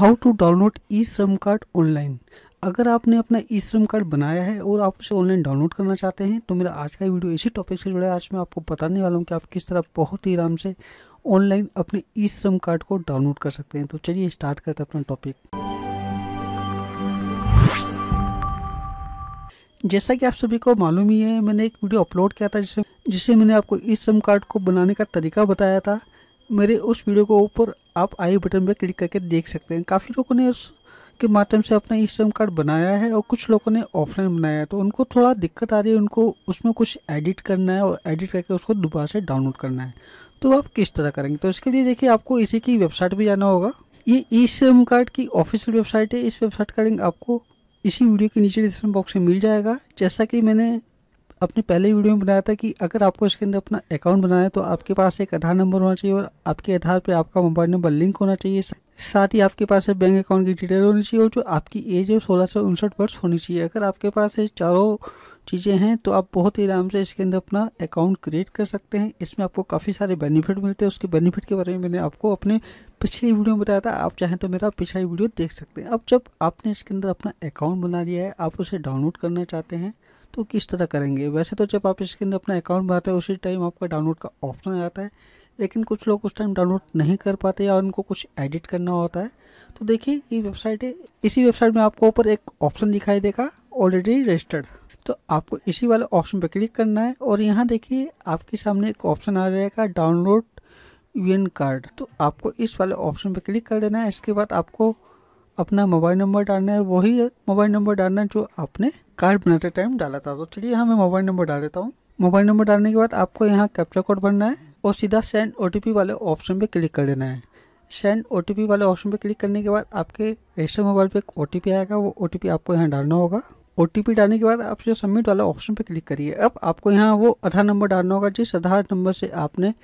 how to download ई श्रम card online अगर आपने अपना ई श्रम कार्ड बनाया है और आप उसे ऑनलाइन डाउनलोड करना चाहते हैं तो मेरा आज का वीडियो इसी टॉपिक से जुड़ा है आज मैं आपको बताने वाला हूँ कि आप किस तरह बहुत ही आराम से ऑनलाइन अपने ई श्रम कार्ड को डाउनलोड कर सकते हैं तो चलिए स्टार्ट करते हैं अपना टॉपिक जैसा कि आप सभी को मालूम ही है मैंने एक वीडियो अपलोड किया था जिसमें जिससे मैंने आपको ई श्रम कार्ड को बनाने का तरीका बताया था मेरे उस वीडियो को ऊपर आप आई बटन पर क्लिक करके देख सकते हैं काफ़ी लोगों ने उस के माध्यम से अपना ई श्रम कार्ड बनाया है और कुछ लोगों ने ऑफलाइन बनाया है तो उनको थोड़ा दिक्कत आ रही है उनको उसमें कुछ एडिट करना है और एडिट करके उसको दोबारा से डाउनलोड करना है तो आप किस तरह करेंगे तो इसके लिए देखिए आपको इसी की वेबसाइट पर जाना होगा ये ई श्रम कार्ड की ऑफिशियल वेबसाइट है इस वेबसाइट का लिंक आपको इसी वीडियो के नीचे डिस्क्रिप्शन बॉक्स में मिल जाएगा जैसा कि मैंने अपने पहले वीडियो में बनाया था कि अगर आपको इसके अंदर अपना अकाउंट बनाना है तो आपके पास एक आधार नंबर होना चाहिए और आपके आधार पर आपका मोबाइल नंबर लिंक होना चाहिए साथ ही आपके पास बैंक अकाउंट की डिटेल होनी चाहिए और जो आपकी एज है सोलह से उनसठ वर्ष होनी चाहिए अगर आपके पास ये चारों चीज़ें हैं तो आप बहुत ही आराम से इसके अंदर अपना अकाउंट क्रिएट कर सकते हैं इसमें आपको काफ़ी सारे बेनिफिट मिलते हैं उसके बेनिफिट के बारे में मैंने आपको अपने पिछली वीडियो में बताया था आप चाहें तो मेरा पिछला वीडियो देख सकते हैं अब जब आपने इसके अंदर अपना अकाउंट बना लिया है आप उसे डाउनलोड करना चाहते हैं तो किस तरह करेंगे वैसे तो जब आप इसके अंदर अपना अकाउंट बनाते हैं उसी टाइम आपका डाउनलोड का ऑप्शन आता है लेकिन कुछ लोग उस टाइम डाउनलोड नहीं कर पाते या उनको कुछ एडिट करना होता है तो देखिए ये वेबसाइट है इसी वेबसाइट में आपको ऊपर एक ऑप्शन दिखाई देगा ऑलरेडी रजिस्टर्ड तो आपको इसी वाले ऑप्शन पर क्लिक करना है और यहाँ देखिए आपके सामने एक ऑप्शन आ जाएगा डाउनलोड यूएन कार्ड तो आपको इस वाले ऑप्शन पर क्लिक कर देना है इसके बाद आपको अपना मोबाइल नंबर डालना है वही मोबाइल नंबर डालना है जो आपने कार्ड बनाते टाइम डाला था तो चलिए यहाँ मैं मोबाइल नंबर डाल देता हूँ मोबाइल नंबर डालने के बाद आपको यहाँ कैप्चा कोड भरना है और सीधा सेंड ओ वाले ऑप्शन पर क्लिक कर देना है सेंड ओ वाले ऑप्शन पर क्लिक करने के बाद आपके रजिस्टर मोबाइल पर एक ओ आएगा वो ओ आपको यहाँ डालना होगा ओ डालने के बाद आप जो सबमिट वाला ऑप्शन पर क्लिक करिए अब आपको यहाँ वो आधार नंबर डालना होगा जिस आधार नंबर से आपने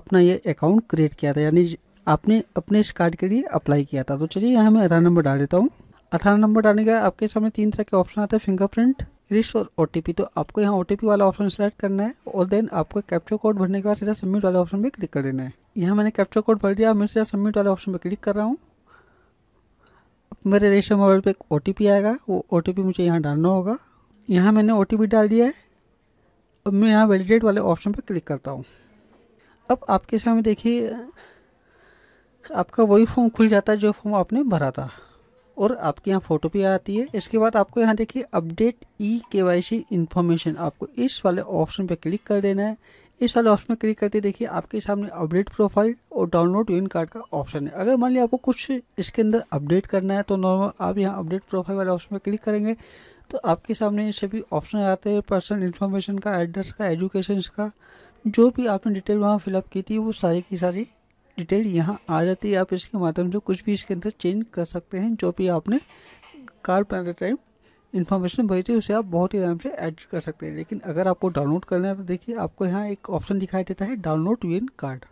अपना ये अकाउंट क्रिएट किया था यानी आपने अपने इस कार्ड के लिए अप्लाई किया था तो चलिए यहाँ मैं आधार नंबर डाल देता हूँ अठारह नंबर डालने का आपके सामने तीन तरह के ऑप्शन आते हैं फिंगरप्रिंट रिश और ओ तो आपको यहाँ ओ वाला ऑप्शन सेलेक्ट करना है और देन आपको कैप्चर कोड भरने के बाद सीधा सबमिट वाले ऑप्शन पर क्लिक कर देना है यहाँ मैंने कैप्चर कोड भर दिया मैं सीधा सबमिट वाले ऑप्शन पर क्लिक कर रहा हूँ मेरे रेशा मोबाइल पे एक ओ आएगा वो ओ मुझे यहाँ डालना होगा यहाँ मैंने ओ डाल दिया है अब मैं यहाँ वैलिडेट वाले ऑप्शन पर क्लिक करता हूँ अब आपके सामने देखिए आपका वही फॉर्म खुल जाता है जो फॉर्म आपने भरा था और आपके यहाँ फ़ोटो भी आती है इसके बाद आपको यहाँ देखिए अपडेट ई के वाई सी इन्फॉर्मेशन आपको इस वाले ऑप्शन पर क्लिक कर देना है इस वाले ऑप्शन में क्लिक करते देखिए आपके सामने अपडेट प्रोफाइल और डाउनलोड यून कार्ड का ऑप्शन है अगर मान लीजिए आपको कुछ इसके अंदर अपडेट करना है तो नॉर्मल आप यहाँ अपडेट प्रोफाइल वाले ऑप्शन में क्लिक करेंगे तो आपके सामने सभी ऑप्शन आते हैं पर्सनल इन्फॉर्मेशन का एड्रेस का एजुकेशन का जो भी आपने डिटेल वहाँ फिलअप की थी वो सारी की सारी डिटेल यहाँ आ जाती है आप इसके माध्यम से कुछ भी इसके अंदर चेंज कर सकते हैं जो भी आपने कार बनाते टाइम इन्फॉर्मेशन भेजी थी उसे आप बहुत ही आराम से एड कर सकते हैं लेकिन अगर आपको डाउनलोड करना है तो देखिए आपको यहाँ एक ऑप्शन दिखाई देता है डाउनलोड इन कार्ड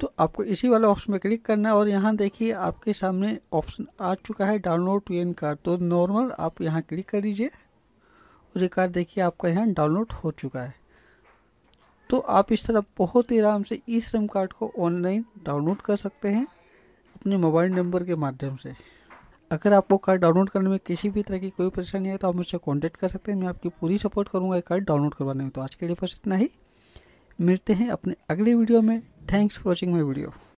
तो आपको इसी वाला ऑप्शन में क्लिक करना है और यहाँ देखिए आपके सामने ऑप्शन आ चुका है डाउनलोड टू इन कार्ड तो नॉर्मल आप यहाँ क्लिक कर दीजिए और ये कार्ड देखिए आपका यहाँ डाउनलोड हो चुका है तो आप इस तरह बहुत ही आराम से ई श्रम कार्ड को ऑनलाइन डाउनलोड कर सकते हैं अपने मोबाइल नंबर के माध्यम से अगर आपको कार्ड डाउनलोड करने में किसी भी तरह की कोई परेशानी है तो आप मुझसे कॉन्टैक्ट कर सकते हैं मैं आपकी पूरी सपोर्ट करूँगा ये कार्ड डाउनलोड करवाने में तो आज के लिए बस इतना ही मिलते हैं अपने अगले वीडियो में thanks for watching my video